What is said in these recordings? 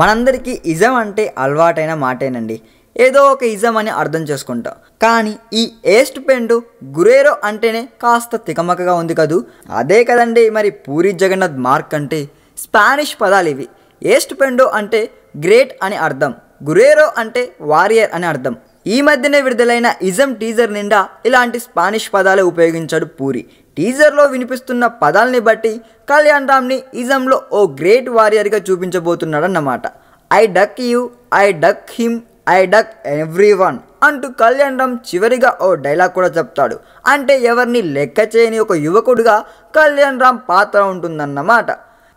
మనందరికీ ఇజం అంటే అలవాటైన మాటేనండి ఏదో ఒక ఇజం అని అర్థం చేసుకుంటాం కానీ ఈ ఏస్ట్ పెండు గురేరో అంటేనే కాస్త తికమకగా ఉంది కదూ అదే కదండి మరి పూరి జగన్నాథ్ మార్క్ అంటే స్పానిష్ పదాలు ఇవి ఏస్ట్ పెండు అంటే గ్రేట్ అని అర్థం గురేరో అంటే వారియర్ అని అర్థం ఈ మధ్యనే విడుదలైన ఇజం టీజర్ నిండా ఇలాంటి స్పానిష్ పదాలు ఉపయోగించాడు పూరి టీజర్లో వినిపిస్తున్న పదాలని బట్టి కళ్యాణ్ రామ్ని ఇజంలో ఓ గ్రేట్ వారియర్గా చూపించబోతున్నాడన్నమాట I duck you I duck him I duck everyone అంటూ కళ్యాణ్ రామ్ చివరిగా ఓ డైలాగ్ కూడా చెప్తాడు అంటే ఎవరిని లెక్క చేయని ఒక యువకుడుగా కళ్యాణ్ రామ్ పాత్ర ఉంటుందన్నమాట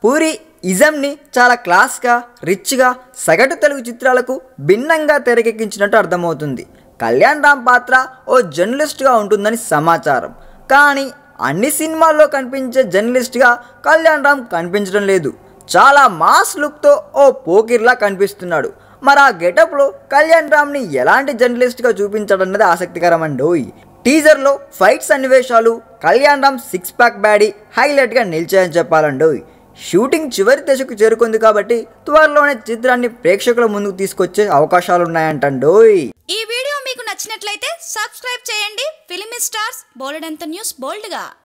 పూరి ఇజంని చాలా క్లాస్గా రిచ్గా సగటు తెలుగు చిత్రాలకు భిన్నంగా తెరకెక్కించినట్టు అర్థమవుతుంది కళ్యాణ్ రామ్ పాత్ర ఓ జర్నలిస్ట్గా ఉంటుందని సమాచారం కానీ అన్ని సినిమాల్లో కనిపించే జర్నలిస్ట్గా కళ్యాణ్ రామ్ కనిపించడం లేదు చాలా మాస్ లుక్తో ఓ పోకిర్లా కనిపిస్తున్నాడు మరి ఆ గెటప్లో కళ్యాణ్ రామ్ని ఎలాంటి జర్నలిస్ట్గా చూపించడన్నది ఆసక్తికరం అండి టీజర్లో ఫైట్ సన్నివేశాలు Kalyan Ram six pack body హైలైట్గా నిలిచాయని చెప్పాలండి షూటింగ్ చివరి దశకు చేరుకుంది కాబట్టి త్వరలోనే చిత్రాన్ని ప్రేక్షకుల ముందుకు తీసుకొచ్చే అవకాశాలున్నాయంటండోయ్ ఈ నచ్చినట్లయితే సబ్స్క్రైబ్ చేయండి ఫిలిమి స్టార్స్ బోల్డ్ అంత న్యూస్ బోల్డ్గా